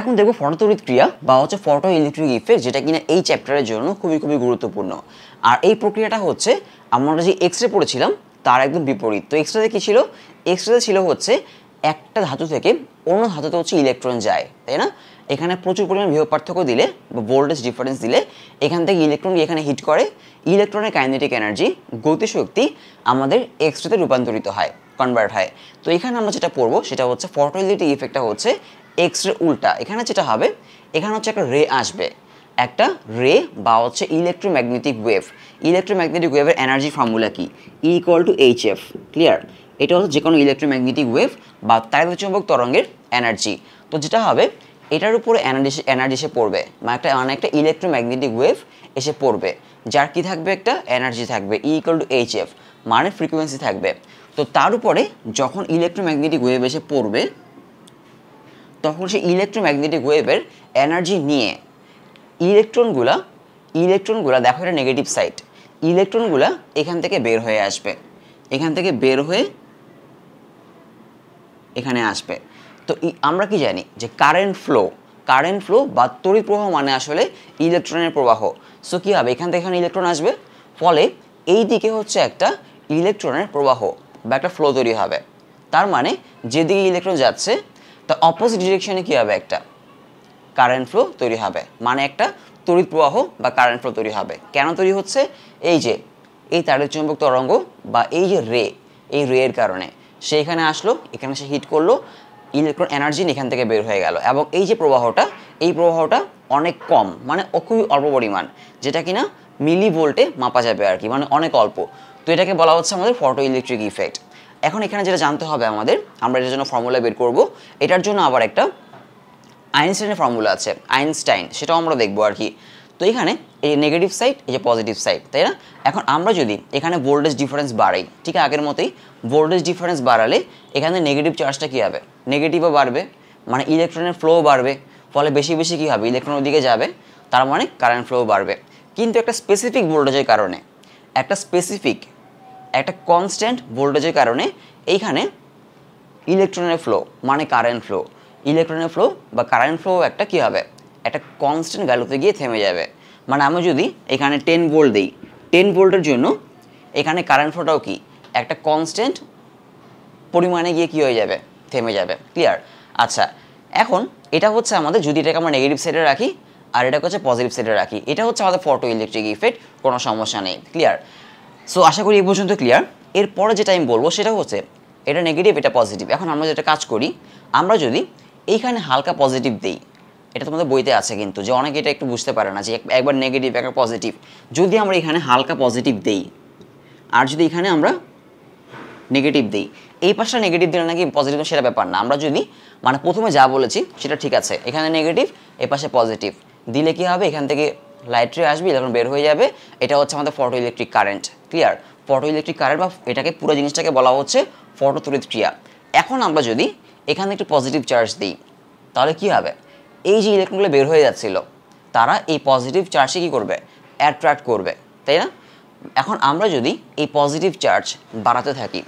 এখন দেখবো ফটোতড়িৎ ক্রিয়া বা হচ্ছে ফটো ইলেকট্রিক ইফেক্ট যেটা কিনা এই চ্যাপ্টারের জন্য খুবই খুবই গুরুত্বপূর্ণ আর এই প্রক্রিয়াটা হচ্ছে আমরা যে এক্স রে পড়েছিলাম তার একদম বিপরীত তো এক্স রেতে কী ছিল এক্স রেতে ছিল হচ্ছে একটা ধাতু থেকে অন্য ধাতুতে হচ্ছে ইলেকট্রন যায় তাই না এখানে প্রচুর পরিমাণ বিভব পার্থক্য দিলে বা ভোল্টেজ ডিফারেন্স দিলে এখান থেকে ইলেকট্রন এখানে হিট করে ইলেকট্রনের কাইনেটিক এনার্জি গতিশক্তি আমাদের এক্স রেতে রূপান্তরিত হয় কনভার্ট হয় তো এখানে আমরা যেটা পড়বো সেটা হচ্ছে ফটোইলিটি ইফেক্টটা হচ্ছে এক্স রে উল্টা এখানে যেটা হবে এখানে হচ্ছে একটা রে আসবে একটা রে বা হচ্ছে ইলেকট্রোম্যাগনেটিক ওয়েভ ইলেকট্রোম্যাগনেটিক ওয়েভের এনার্জি ফর্মুলা কি E to H F clear এটা হচ্ছে যে কোনো ইলেকট্রোম্যাগনেটিক ওয়েভ বা চুম্বক তরঙ্গের এনার্জি তো যেটা হবে এটার উপরে এনার্জি এনার্জি এসে পড়বে মানে একটা মানে একটা ইলেকট্রোম্যাগনেটিক ওয়েভ এসে পড়বে যার কি থাকবে একটা এনার্জি থাকবে E equal to H F মানে ফ্রিকোয়েন্সি থাকবে তো তার উপরে যখন ইলেকট্রোম্যাগনেটিক ওয়েভ এসে পড়বে তখন সে ইলেকট্রোম্যাগনেটিক ওয়েভের এনার্জি নিয়ে ইলেকট্রনগুলা ইলেকট্রনগুলা দেখো এটা নেগেটিভ সাইড ইলেকট্রনগুলা এখান থেকে বের হয়ে আসবে এখান থেকে বের হয়ে এখানে আসবে তো আমরা কি জানি যে কারেন্ট ফ্লো কারেন্ট ফ্লো বা তড়িৎ প্রবাহ মানে আসলে ইলেকট্রনের প্রবাহ সো কী হবে এখান থেকে এখানে ইলেকট্রন আসবে ফলে এই দিকে হচ্ছে একটা ইলেকট্রনের প্রবাহ বা একটা ফ্লো তৈরি হবে তার মানে যেদিকে ইলেকট্রন যাচ্ছে তা অপোজিট ডিরেকশনে কী হবে একটা কারেন্ট ফ্লো তৈরি হবে মানে একটা তড়িৎ প্রবাহ বা কারেন্ট ফ্লো তৈরি হবে কেন তৈরি হচ্ছে এই যে এই তারের চুম্বক তরঙ্গ বা এই যে রে এই রে এর কারণে সে এখানে আসলো এখানে সে হিট করলো ইলেকট্রন এনার্জি এখান থেকে বের হয়ে গেল এবং এই যে প্রবাহটা এই প্রবাহটা অনেক কম মানে খুবই অল্প পরিমাণ যেটা কিনা মিলি ভোল্টে মাপা যাবে আর কি মানে অনেক অল্প তো এটাকে বলা হচ্ছে আমাদের ফটো ইলেকট্রিক ইফেক্ট এখন এখানে যেটা জানতে হবে আমাদের আমরা এটার জন্য ফর্মুলা বের করব এটার জন্য আবার একটা আইনস্টাইনের ফর্মুলা আছে আইনস্টাইন সেটাও আমরা দেখবো আর কি তো এখানে এই নেগেটিভ সাইড এই যে পজিটিভ সাইড তাই না এখন আমরা যদি এখানে ভোল্টেজ ডিফারেন্স বাড়াই ঠিক আগের মতোই ভোল্টেজ ডিফারেন্স বাড়ালে এখানে নেগেটিভ চার্জটা কী হবে নেগেটিভও বাড়বে মানে ইলেকট্রনের ফ্লো বাড়বে ফলে বেশি বেশি কী হবে ইলেকট্রনের দিকে যাবে তার মানে কারেন্ট ফ্লো বাড়বে কিন্তু একটা স্পেসিফিক ভোল্টেজের কারণে একটা স্পেসিফিক একটা কনস্ট্যান্ট ভোল্টেজের কারণে এইখানে ইলেকট্রনের ফ্লো মানে কারেন্ট ফ্লো ইলেকট্রনের ফ্লো বা কারেন্ট ফ্লো একটা কী হবে একটা কনস্ট্যান্ট ভ্যালুতে গিয়ে থেমে যাবে মানে আমি যদি এখানে টেন ভোল্ট দিই টেন ভোল্টের জন্য এখানে কারেন্ট ফ্লোটাও কি একটা কনস্ট্যান্ট পরিমাণে গিয়ে কী হয়ে যাবে থেমে যাবে ক্লিয়ার আচ্ছা এখন এটা হচ্ছে আমাদের যদি এটাকে আমরা নেগেটিভ সাইডে রাখি আর এটাকে হচ্ছে পজিটিভ সাইডে রাখি এটা হচ্ছে আমাদের ফটো ইলেকট্রিক ইফেক্ট কোনো সমস্যা নেই ক্লিয়ার সো আশা করি এই পর্যন্ত ক্লিয়ার এরপরে যেটা আমি বলবো সেটা হচ্ছে এটা নেগেটিভ এটা পজিটিভ এখন আমরা যেটা কাজ করি আমরা যদি এইখানে হালকা পজিটিভ দিই এটা তোমাদের বইতে আছে কিন্তু যে অনেকে এটা একটু বুঝতে পারে না যে একবার নেগেটিভ একবার পজিটিভ যদি আমরা এখানে হালকা পজিটিভ দেই আর যদি এখানে আমরা নেগেটিভ দিই এই পাশটা নেগেটিভ দিলে নাকি পজিটিভ সেটা ব্যাপার না আমরা যদি মানে প্রথমে যা বলেছি সেটা ঠিক আছে এখানে নেগেটিভ এ পাশে পজিটিভ দিলে কি হবে এখান থেকে লাইট রে আসবে ইলেকট্রন বের হয়ে যাবে এটা হচ্ছে আমাদের photoelectric current clear photoelectric current বা এটাকে পুরো জিনিসটাকে বলা হচ্ছে ফটো তড়িৎ ক্রিয়া এখন আমরা যদি এখানে একটু পজিটিভ চার্জ দিই তাহলে কি হবে এই যে ইলেকট্রনগুলো বের হয়ে যাচ্ছিল তারা এই পজিটিভ চার্জে কী করবে অ্যাট্রাক্ট করবে তাই না এখন আমরা যদি এই পজিটিভ চার্জ বাড়াতে থাকি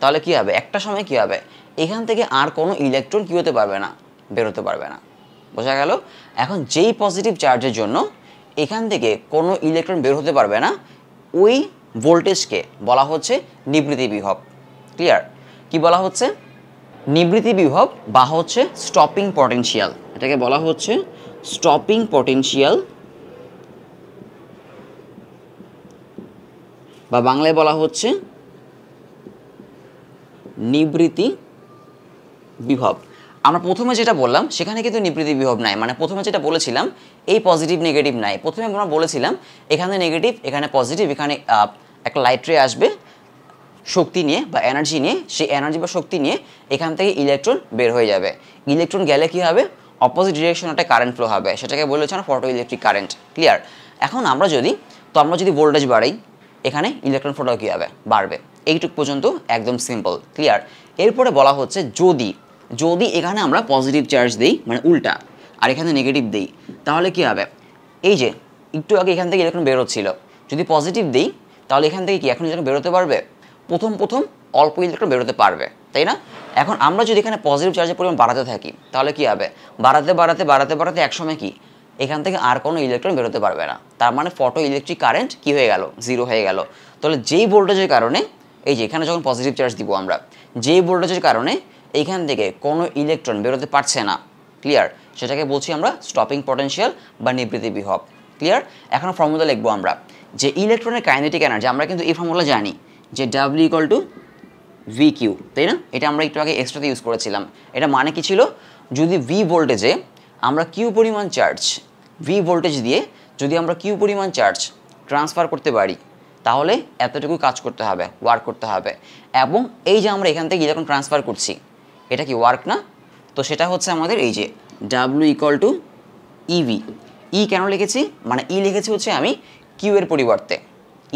তাহলে কি হবে একটা সময় কি হবে এখান থেকে আর কোনো ইলেকট্রন কী হতে পারবে না বেরোতে পারবে না বোঝা গেল এখন যেই পজিটিভ চার্জের জন্য এখান থেকে কোনো ইলেকট্রন বের হতে পারবে না ওই ভোল্টেজকে বলা হচ্ছে নিবৃতি বিভব ক্লিয়ার কি বলা হচ্ছে নিবৃত্তি বিভব বা হচ্ছে স্টপিং পটেনশিয়াল এটাকে বলা হচ্ছে স্টপিং পটেনশিয়াল বা বাংলায় বলা হচ্ছে নিবৃত্তি বিভব আমরা প্রথমে যেটা বললাম সেখানে কিন্তু নিবৃতি বিভব নাই মানে প্রথমে যেটা বলেছিলাম এই পজিটিভ নেগেটিভ নাই প্রথমে আমরা বলেছিলাম এখানে নেগেটিভ এখানে পজিটিভ এখানে একটা লাইট রে আসবে শক্তি নিয়ে বা এনার্জি নিয়ে সেই এনার্জি বা শক্তি নিয়ে এখান থেকে ইলেকট্রন বের হয়ে যাবে ইলেকট্রন গেলে কী হবে অপোজিট ডিরেকশন একটা কারেন্ট ফ্লো হবে সেটাকে বলেছে না ফটো ইলেকট্রিক কারেন্ট ক্লিয়ার এখন আমরা যদি তো আমরা যদি ভোল্টেজ বাড়াই এখানে ইলেকট্রন ফটো কী হবে বাড়বে এইটুক পর্যন্ত একদম সিম্পল ক্লিয়ার এরপরে বলা হচ্ছে যদি যদি এখানে আমরা পজিটিভ চার্জ দিই মানে উল্টা আর এখানে নেগেটিভ দিই তাহলে কি হবে এই যে একটু আগে এখান থেকে এরকম বেরোচ্ছিল যদি পজিটিভ দিই তাহলে এখান থেকে কি এখন ইলেকট্রন বেরোতে পারবে প্রথম প্রথম অল্প ইলেকট্রন বেরোতে পারবে তাই না এখন আমরা যদি এখানে পজিটিভ চার্জের পরিমাণ বাড়াতে থাকি তাহলে কি হবে বাড়াতে বাড়াতে বাড়াতে বাড়াতে একসময় কি এখান থেকে আর কোনো ইলেকট্রন বেরোতে পারবে না তার মানে ফটো ইলেকট্রিক কারেন্ট কি হয়ে গেল জিরো হয়ে গেল তাহলে যেই ভোল্টেজের কারণে এই যে এখানে যখন পজিটিভ চার্জ দিব আমরা যেই ভোল্টেজের কারণে এইখান থেকে কোনো ইলেকট্রন বেরোতে পারছে না ক্লিয়ার সেটাকে বলছি আমরা স্টপিং পটেনশিয়াল বা নিবৃত্তি বিহব ক্লিয়ার এখন ফর্মুলা লিখবো আমরা যে ইলেকট্রনের কাইনেটিক এনার্জি আমরা কিন্তু এই ফর্মুলা জানি যে W equal to V Q তাই না এটা আমরা একটু আগে এক্সট্রাতে ইউজ করেছিলাম এটা মানে কি ছিল যদি ভি ভোল্টেজে আমরা কিউ পরিমাণ চার্জ ভি ভোল্টেজ দিয়ে যদি আমরা কিউ পরিমাণ চার্জ ট্রান্সফার করতে পারি তাহলে এতটুকু কাজ করতে হবে ওয়ার্ক করতে হবে এবং এই যে আমরা এখান থেকে ইলেকট্রন ট্রান্সফার করছি এটা কি ওয়ার্ক না তো সেটা হচ্ছে আমাদের এই যে W equal to E V E কেন লিখেছি মানে ই e লিখেছি হচ্ছে আমি কিউ এর পরিবর্তে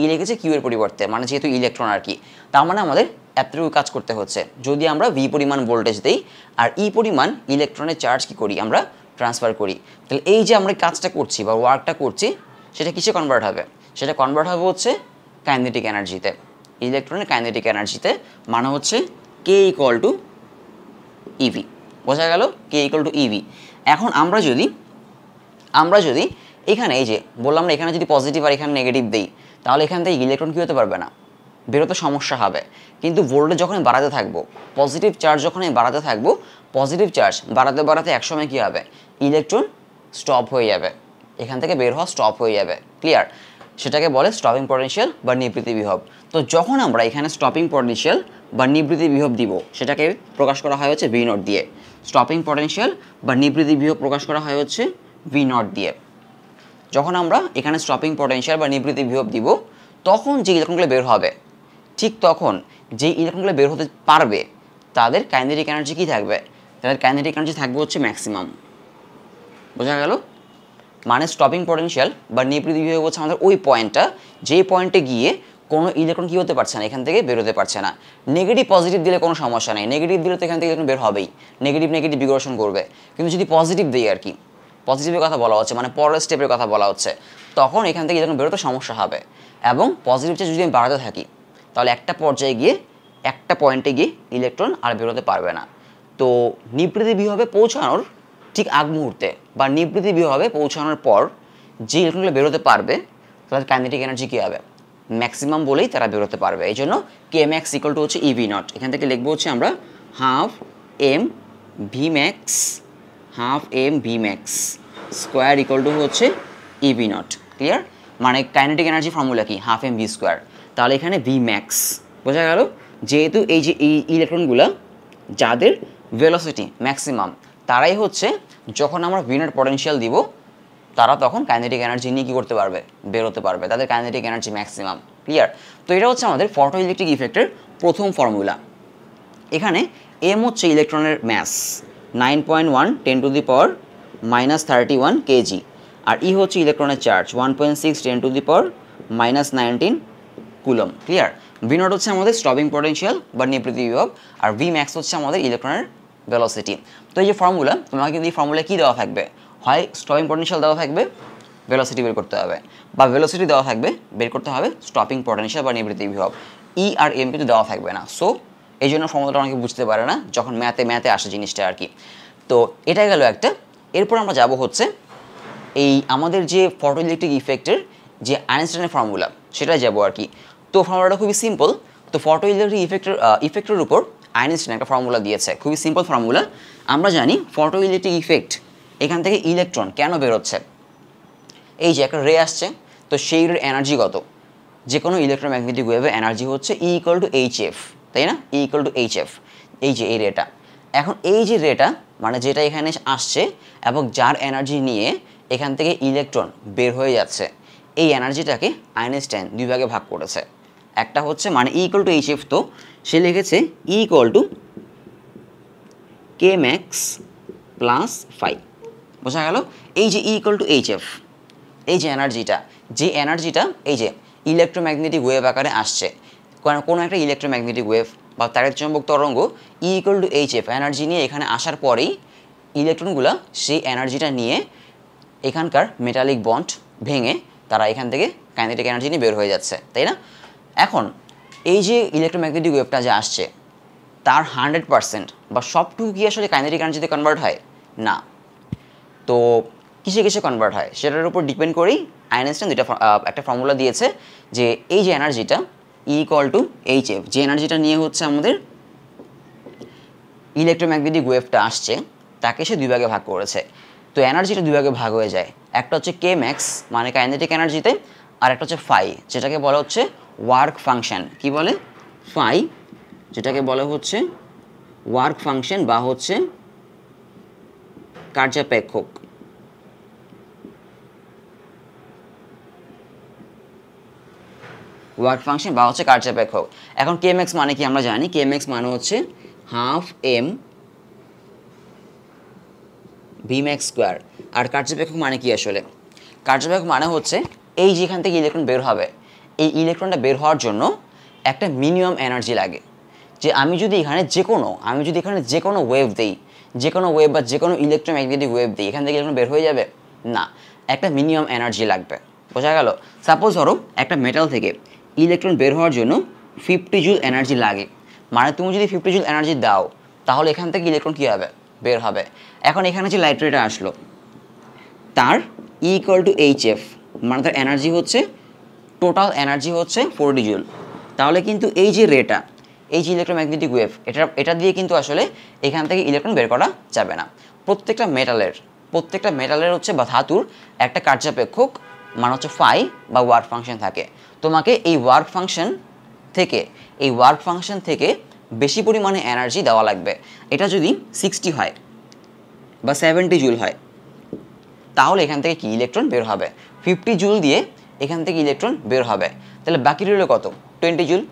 ই e লিখেছি কিউ এর পরিবর্তে মানে যেহেতু ইলেকট্রন আর কি তার মানে আমাদের এতটুকু কাজ করতে হচ্ছে যদি আমরা ভি পরিমাণ ভোল্টেজ দিই আর ই e পরিমাণ ইলেকট্রনের চার্জ কি করি আমরা ট্রান্সফার করি তাহলে এই যে আমরা কাজটা করছি বা ওয়ার্কটা করছি সেটা কিসে কনভার্ট হবে সেটা কনভার্ট হবে হচ্ছে কাইনেটিক এনার্জিতে ইলেকট্রনের কাইনেটিক এনার্জিতে মানে হচ্ছে K equal to E V e বোঝা গেল কে ইকুয়াল টু ইভি এখন আমরা যদি আমরা যদি এখানে এই যে বললাম না এখানে যদি পজিটিভ আর এখানে নেগেটিভ দিই তাহলে এখান থেকে ইলেকট্রন কী হতে পারবে না বেরোতে সমস্যা হবে কিন্তু ভোল্টেজ যখন বাড়াতে থাকবো পজিটিভ চার্জ যখন আমি বাড়াতে থাকবো পজিটিভ চার্জ বাড়াতে বাড়াতে একসময় কী হবে ইলেকট্রন স্টপ হয়ে যাবে এখান থেকে বের হওয়া স্টপ হয়ে যাবে ক্লিয়ার সেটাকে বলে স্টপিং পটেনশিয়াল বা নিবৃত্তি বিভব তো যখন আমরা এখানে স্টপিং পটেনশিয়াল বা নিবৃতি বিভব দিব সেটাকে প্রকাশ করা হয় হচ্ছে ভি নট দিয়ে স্টপিং পটেনশিয়াল বা নিবৃত্তি বিভব প্রকাশ করা হয় হচ্ছে ভি নট দিয়ে যখন আমরা এখানে স্টপিং পটেনশিয়াল বা নিবৃত্তি বিভব দিব তখন যে ইলেকট্রনগুলো বের হবে ঠিক তখন যে ইলেকট্রনগুলো বের হতে পারবে তাদের কাইনেটিক এনার্জি কী থাকবে তাদের কাইনেটিক এনার্জি থাকবে হচ্ছে ম্যাক্সিমাম বোঝা গেল মানে স্টপিং পটেনশিয়াল বা নিবৃত্তি বিভব হচ্ছে আমাদের ওই পয়েন্টটা যে পয়েন্টে গিয়ে কোনো ইলেকট্রন কী হতে পারছে না এখান থেকে বেরোতে পারছে না নেগেটিভ পজিটিভ দিলে কোনো সমস্যা নেই নেগেটিভ দিলে তো এখান থেকে ইলেকট্রন বের হবেই নেগেটিভ নেগেটিভ বিগ্রসন করবে কিন্তু যদি পজিটিভ দিই আর কি পজিটিভের কথা বলা হচ্ছে মানে পরের স্টেপের কথা বলা হচ্ছে তখন এখান থেকে ইলেকট্রন বেরোতে সমস্যা হবে এবং পজিটিভটা যদি আমি বাড়াতে থাকি তাহলে একটা পর্যায়ে গিয়ে একটা পয়েন্টে গিয়ে ইলেকট্রন আর বেরোতে পারবে না তো নিবৃতি বিভাবে পৌঁছানোর ঠিক আগ মুহূর্তে বা নিবৃতি বিভাবে পৌঁছানোর পর যে ইলেকট্রনগুলো বেরোতে পারবে তাদের কাইনেটিক এনার্জি কী হবে ম্যাক্সিমাম বলেই তারা বেরোতে পারবে এই জন্য কে ম্যাক্স ইকল টু হচ্ছে ইভি e নট এখান থেকে লিখবো হচ্ছে আমরা half M V max half M V max square equal to হচ্ছে ইভি নট ক্লিয়ার মানে কাইনেটিক এনার্জি ফর্মুলা কি হাফ এম ভি স্কোয়ার তাহলে এখানে ভি ম্যাক্স বোঝা গেল যেহেতু এই যে এই ইলেকট্রনগুলো যাদের ভেলোসিটি ম্যাক্সিমাম তারাই হচ্ছে যখন আমরা ভিনার পটেনশিয়াল দিব তারা তখন কাইনেটিক এনার্জি নিয়ে কী করতে পারবে বেরোতে পারবে তাদের কাইনেটিক এনার্জি ম্যাক্সিমাম ক্লিয়ার তো এটা হচ্ছে আমাদের ফটো ইলেকট্রিক ইফেক্টের প্রথম ফর্মুলা এখানে এম হচ্ছে ইলেকট্রনের mass nine point one ten to the power minus thirty one K G আর ই e হচ্ছে ইলেকট্রনের charge one point six ten to the power minus nineteen coulomb clear V naught হচ্ছে আমাদের stopping potential বা নিবৃত্তি বিভব আর ভি ম্যাক্স হচ্ছে আমাদের ইলেকট্রনের ভেলোসিটি তো এই যে ফর্মুলা তোমাকে কিন্তু এই ফর্মুলা কী দেওয়া থাকবে হয় স্টপিং পটেনশিয়াল দেওয়া থাকবে ভেলোসিটি বের করতে হবে বা ভেলোসিটি দেওয়া থাকবে বের করতে হবে স্টপিং পটেনশিয়াল বা নিবৃত্তি বিভব ই e আর এম কিন্তু দেওয়া থাকবে না সো এই জন্য সমতলটা অনেকে বুঝতে পারে না যখন ম্যাথে ম্যাথে আসে জিনিসটা আর কি তো এটা গেল একটা এরপর আমরা যাব হচ্ছে এই আমাদের যে ফটো ইলেকট্রিক ইফেক্টের যে আইনস্টাইনের ফর্মুলা সেটা যাব আর কি তো ফর্মুলাটা খুবই সিম্পল তো ফটো ইলেকট্রিক ইফেক্টের ইফেক্টের উপর আইনস্টাইন একটা ফর্মুলা দিয়েছে খুবই সিম্পল ফর্মুলা আমরা জানি ফটো ইলেকট্রিক ইফেক্ট এখান থেকে ইলেকট্রন কেন বেরোচ্ছে এই যে একটা রে আসছে তো সেই রে এনার্জি কত যে কোনো ইলেকট্রোম্যাগনেটিক ওয়েভের এনার্জি হচ্ছে E equal to H F তাই না E equal to H F এই যে এই রেটা এখন এই যে রেটা মানে যেটা এখানে আসছে এবং যার এনার্জি নিয়ে এখান থেকে ইলেকট্রন বের হয়ে যাচ্ছে এই এনার্জিটাকে আইনস্টাইন দুই ভাগে ভাগ করেছে একটা হচ্ছে মানে E equal to H F তো সে লিখেছে E equal to K max plus five বোঝা গেল এই যে E equal to H F এই যে এনার্জিটা যে এনার্জিটা এই যে ইলেকট্রোম্যাগনেটিক ওয়েভ আকারে আসছে কোনো একটা ইলেকট্রোম্যাগনেটিক ওয়েভ বা তারের চম্বক তরঙ্গ E equal to H F energy নিয়ে এখানে আসার পরেই ইলেকট্রনগুলো সেই এনার্জিটা নিয়ে এখানকার মেটালিক বন্ড ভেঙে তারা এখান থেকে কাইনেটিক এনার্জি নিয়ে বের হয়ে যাচ্ছে তাই না এখন এই যে ইলেকট্রোম্যাগনেটিক ওয়েভটা যে আসছে তার হান্ড্রেড পার্সেন্ট বা সবটুকু কি আসলে কাইনেটিক এনার্জিতে কনভার্ট হয় না তো কিসে কিসে কনভার্ট হয় সেটার উপর ডিপেন্ড করেই আইনস্টাইন দুইটা একটা ফর্মুলা দিয়েছে যে এই যে এনার্জিটা E equal to H F যে এনার্জিটা নিয়ে হচ্ছে আমাদের ইলেকট্রোম্যাগনেটিক ওয়েভটা আসছে তাকে সে দুই ভাগে ভাগ করেছে তো এনার্জিটা দুই ভাগে ভাগ হয়ে যায় একটা হচ্ছে কে ম্যাক্স মানে কাইনেটিক এনার্জিতে আর একটা হচ্ছে ফাই যেটাকে বলা হচ্ছে ওয়ার্ক ফাংশান কি বলে ফাই যেটাকে বলা হচ্ছে ওয়ার্ক ফাংশন বা হচ্ছে কার্যাপেক্ষক ওয়ার্ক ফাংশন বা হচ্ছে কার্যাপেক্ষক এখন কেএমএক্স মানে কি আমরা জানি কেএমএক্স মানে হচ্ছে হাফ এম ভিম্যাক্স স্কোয়ার আর কার্যপেক্ষক মানে কি আসলে কার্যপেক্ষক মানে হচ্ছে এই যেখান থেকে ইলেকট্রন বের হবে এই ইলেকট্রনটা বের হওয়ার জন্য একটা মিনিমাম এনার্জি লাগে যে আমি যদি এখানে যে কোনো আমি যদি এখানে যে কোনো ওয়েভ দিই যে কোনো ওয়েব বা যে কোনো ইলেকট্রোম্যাগনেটিক ওয়েব দিয়ে এখান থেকে বের হয়ে যাবে না একটা মিনিমাম এনার্জি লাগবে বোঝা গেল সাপোজ ধরো একটা মেটাল থেকে ইলেকট্রন বের হওয়ার জন্য ফিফটি জুল এনার্জি লাগে মানে তুমি যদি ফিফটি জুল এনার্জি দাও তাহলে এখান থেকে ইলেকট্রন কী হবে বের হবে এখন এখানে যে লাইট আসলো তার ইকুয়াল টু এইচ এফ মানে তার এনার্জি হচ্ছে টোটাল এনার্জি হচ্ছে ফোরটি জুল তাহলে কিন্তু এই যে রেটা এই যে ইলেকট্রোম্যাগনেটিক ওয়েভ এটা এটা দিয়ে কিন্তু আসলে এখান থেকে ইলেকট্রন বের করা যাবে না প্রত্যেকটা মেটালের প্রত্যেকটা মেটালের হচ্ছে বা ধাতুর একটা কার্যাপেক্ষক মানে হচ্ছে ফাই বা ওয়ার্ক ফাংশন থাকে তোমাকে এই ওয়ার্ক ফাংশন থেকে এই ওয়ার্ক ফাংশন থেকে বেশি পরিমাণে এনার্জি দেওয়া লাগবে এটা যদি সিক্সটি হয় বা সেভেন্টি জুল হয় তাহলে এখান থেকে কি ইলেকট্রন বের হবে ফিফটি জুল দিয়ে এখান থেকে ইলেকট্রন বের হবে তাহলে বাকি রইল কত টোয়েন্টি জুল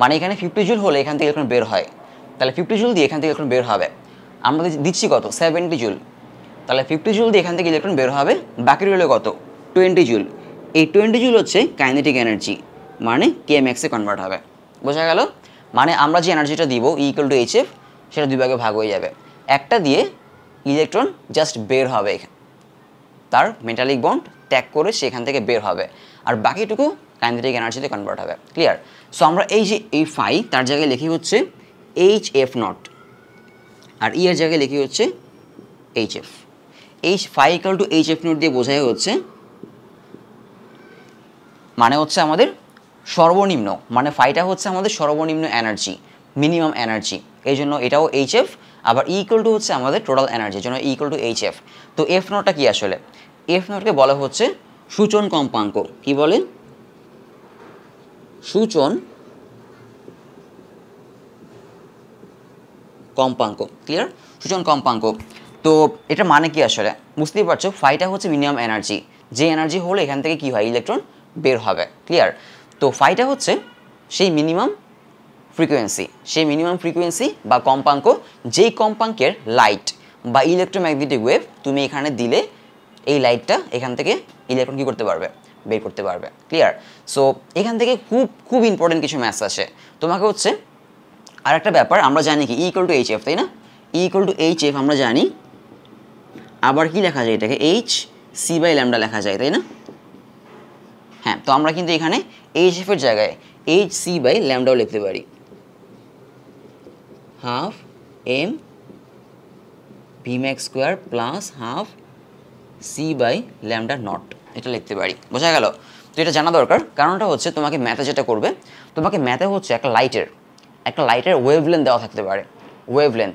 মানে এখানে ফিফটি জুল হলে এখান থেকে ইলেকট্রন বের হয় তাহলে ফিফটি জুল দিয়ে এখান থেকে ইলেকট্রন বের হবে আমরা দিচ্ছি কত সেভেন্টি জুল তাহলে ফিফটি জুল দিয়ে এখান থেকে ইলেকট্রন বের হবে বাকি রইল কত টোয়েন্টি জুল এই টোয়েন্টি জুল হচ্ছে কাইনেটিক এনার্জি মানে কেএমএক্সে কনভার্ট হবে বোঝা গেল মানে আমরা যে এনার্জিটা দিব ইকুয়াল টু এইচ এফ সেটা দুই ভাগে ভাগ হয়ে যাবে একটা দিয়ে ইলেকট্রন জাস্ট বের হবে তার মেটালিক বন্ড ত্যাগ করে সেখান থেকে বের হবে আর বাকিটুকু কাইনেটিক এনার্জিতে কনভার্ট হবে ক্লিয়ার সো আমরা এই যে এই ফাই তার জায়গায় লিখি হচ্ছে এইচ এফ নট আর ই e এর জায়গায় লিখি হচ্ছে H F H phi equal to H F naught দিয়ে বোঝাই হচ্ছে মানে হচ্ছে আমাদের সর্বনিম্ন মানে ফাইটা হচ্ছে আমাদের সর্বনিম্ন এনার্জি মিনিমাম এনার্জি এই জন্য এটাও এইচ এফ আবার ইকুয়াল e টু হচ্ছে আমাদের টোটাল এনার্জি জন্য ইকুয়াল টু এইচ এফ তো এফ নটটা কী আসলে এফ নটকে বলা হচ্ছে সূচন কম্পাঙ্ক কি বলে সূচন কম্পাঙ্ক ক্লিয়ার সূচন কম্পাঙ্ক তো এটা মানে কি আসলে বুঝতেই পারছো ফাইটা হচ্ছে মিনিমাম এনার্জি যে এনার্জি হলে এখান থেকে কি হয় ইলেকট্রন বের হবে ক্লিয়ার তো ফাইটা হচ্ছে সেই মিনিমাম ফ্রিকোয়েন্সি সেই মিনিমাম ফ্রিকোয়েন্সি বা কম্পাঙ্ক যেই কম্পাঙ্কের লাইট বা ইলেকট্রোম্যাগনেটিক ওয়েভ তুমি এখানে দিলে এই লাইটটা এখান থেকে ইলেকট্রন কী করতে পারবে বের করতে পারবে ক্লিয়ার সো এখান থেকে খুব খুব ইম্পর্টেন্ট কিছু ম্যাথস আছে তোমাকে হচ্ছে আর একটা ব্যাপার আমরা জানি কি ইকুয়াল টু এইচ এফ তাই না ইকুয়াল টু এইচ এফ আমরা জানি আবার কি লেখা যায় এটাকে এইচ সি বাই ল্যামডা লেখা যায় তাই না হ্যাঁ তো আমরা কিন্তু এখানে এইচ এফের জায়গায় এইচ সি বাই ল্যামডাও লিখতে পারি half M V max square plus half C by lambda naught এটা লিখতে পারি বোঝা গেল তো এটা জানা দরকার কারণটা হচ্ছে তোমাকে ম্যাথে যেটা করবে তোমাকে ম্যাথে হচ্ছে একটা লাইটের একটা লাইটের ওয়েভলেন্থ দেওয়া থাকতে পারে ওয়েভলেন্থ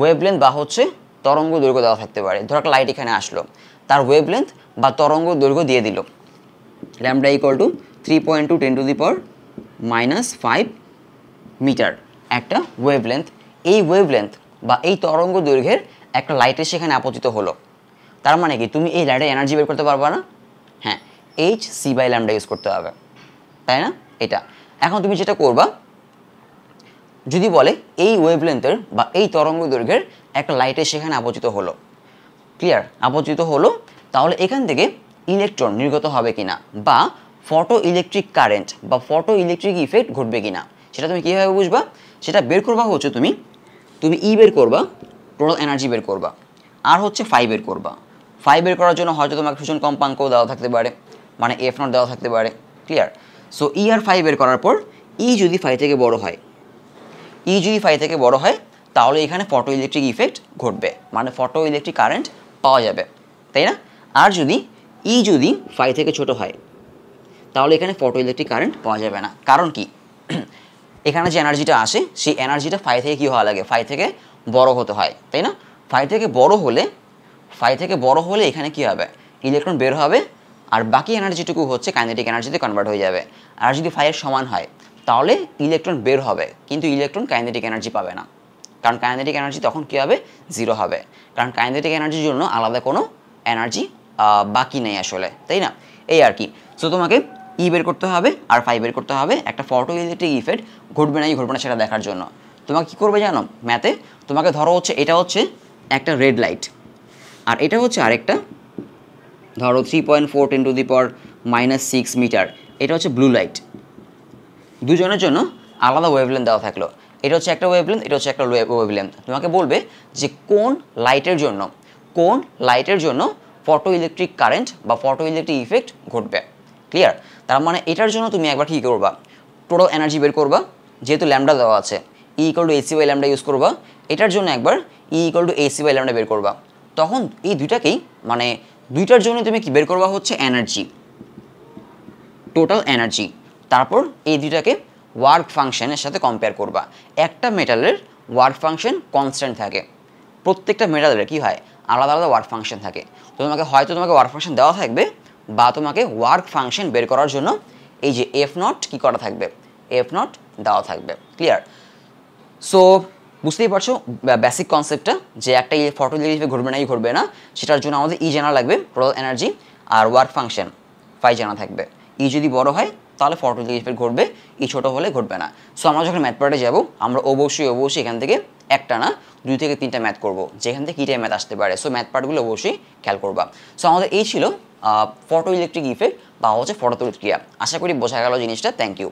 ওয়েভলেন্থ বা হচ্ছে তরঙ্গ দৈর্ঘ্য দেওয়া থাকতে পারে ধর একটা লাইট এখানে আসলো তার ওয়েভলেন্থ বা তরঙ্গ দৈর্ঘ্য দিয়ে দিল lambda equal to three point two ten to the power minus five metre একটা ওয়েভলেন্থ এই ওয়েভলেন্থ বা এই তরঙ্গ দৈর্ঘ্যের একটা লাইটের সেখানে আপতিত হলো তার মানে কি তুমি এই লাইটের এনার্জি বের করতে পারবা না হ্যাঁ H C by lambda use করতে হবে তাই না এটা এখন তুমি যেটা করবা যদি বলে এই ওয়েভলেন্থের বা এই তরঙ্গ দৈর্ঘ্যের একটা লাইটের সেখানে আপতিত হলো ক্লিয়ার আপতিত হলো তাহলে এখান থেকে ইলেকট্রন নির্গত হবে কিনা বা ফটো ইলেকট্রিক কারেন্ট বা ফটো ইলেকট্রিক ইফেক্ট ঘটবে কিনা সেটা তুমি কীভাবে বুঝবা সেটা বের করবা হচ্ছে তুমি তুমি ই e বের করবা টোটাল এনার্জি বের করবা আর হচ্ছে ফাইভের করবা ফাইভ বের করার জন্য হয়তো তোমাকে ফিউশন কম্পাঙ্কও দেওয়া থাকতে পারে মানে এফ নট দেওয়া থাকতে পারে ক্লিয়ার সো ই আর ফাইভ বের করার পর ই e যদি ফাইভ থেকে বড় হয় ই e যদি ফাইভ থেকে বড় হয় তাহলে এখানে ফটো ইলেকট্রিক ইফেক্ট ঘটবে মানে ফটো ইলেকট্রিক কারেন্ট পাওয়া যাবে তাই না আর যদি ই e যদি ফাইভ থেকে ছোট হয় তাহলে এখানে ফটো ইলেকট্রিক কারেন্ট পাওয়া যাবে না কারণ কি এখানে যে এনার্জিটা আসে সেই এনার্জিটা ফাইভ থেকে কী হওয়া লাগে ফাইভ থেকে বড় হতে হয় তাই না ফাইভ থেকে বড় হলে ফাই থেকে বড় হলে এখানে কি হবে ইলেকট্রন বের হবে আর বাকি এনার্জিটুকু হচ্ছে কাইনেটিক এনার্জিতে কনভার্ট হয়ে যাবে আর যদি ফাইয়ের সমান হয় তাহলে ইলেকট্রন বের হবে কিন্তু ইলেকট্রন কাইনেটিক এনার্জি পাবে না কারণ কাইনেটিক এনার্জি তখন কী হবে জিরো হবে কারণ কাইনেটিক এনার্জির জন্য আলাদা কোনো এনার্জি বাকি নেই আসলে তাই না এই আর কি সো তোমাকে ই e বের করতে হবে আর ফাই বের করতে হবে একটা ফটো ইলেকট্রিক ইফেক্ট ঘটবে না ঘটবে না সেটা দেখার জন্য তোমাকে কী করবে জানো ম্যাথে তোমাকে ধরো হচ্ছে এটা হচ্ছে একটা রেড লাইট আর এটা হচ্ছে আরেকটা ধরো three point four ten to the পর মাইনাস সিক্স মিটার এটা হচ্ছে ব্লু লাইট দুজনের জন্য আলাদা ওয়েভলেন্থ দেওয়া থাকলো এটা হচ্ছে একটা ওয়েভলেন্থ এটা হচ্ছে একটা ওয়েভলেন্থ তোমাকে বলবে যে কোন লাইটের জন্য কোন লাইটের জন্য ফটো ইলেকট্রিক কারেন্ট বা ফটো ইলেকট্রিক ইফেক্ট ঘটবে ক্লিয়ার তার মানে এটার জন্য তুমি একবার কী করবা টোটাল এনার্জি বের করবা যেহেতু ল্যামডা দেওয়া আছে E equal to A C by lambda use করবা এটার জন্য একবার E equal to A C by lambda বের করবা তখন এই দুইটাকেই মানে দুইটার জন্য তুমি কি বের করবা হচ্ছে এনার্জি টোটাল এনার্জি তারপর এই দুইটাকে ওয়ার্ক ফাংশনের সাথে কম্পেয়ার করবা একটা মেটালের ওয়ার্ক ফাংশন কনস্ট্যান্ট থাকে প্রত্যেকটা মেটালের কি হয় আলাদা আলাদা ওয়ার্ক ফাংশন থাকে তো তোমাকে হয়তো তোমাকে ওয়ার্ক ফাংশন দেওয়া থাকবে বা তোমাকে ওয়ার্ক ফাংশন বের করার জন্য এই যে এফ নট কী করা থাকবে এফ নট দেওয়া থাকবে ক্লিয়ার সো বুঝতেই পারছো বেসিক কনসেপ্টটা যে একটা ফটো হিসেবে ঘুরবে নাই ঘুরবে না সেটার জন্য আমাদের ই e জানা লাগবে প্রো এনার্জি আর ওয়ার্ক ফাংশন ফাই জানা থাকবে ই e যদি বড় হয় তাহলে ফটো ঘুরবে ই e ছোটো হলে ঘুরবে না সো আমরা যখন ম্যাথ পার্টে যাবো আমরা অবশ্যই অবশ্যই এখান থেকে একটা না দুই থেকে তিনটা ম্যাথ করব যেখান থেকে কীটাই ম্যাথ আসতে পারে সো ম্যাথ পার্টগুলো অবশ্যই খেয়াল করবা সো আমাদের এই ছিল ফটো ইলেকট্রিক ইফেক্ট বা হচ্ছে ফটো তৈরি ক্রিয়া আশা করি বোঝা গেল জিনিসটা থ্যাংক ইউ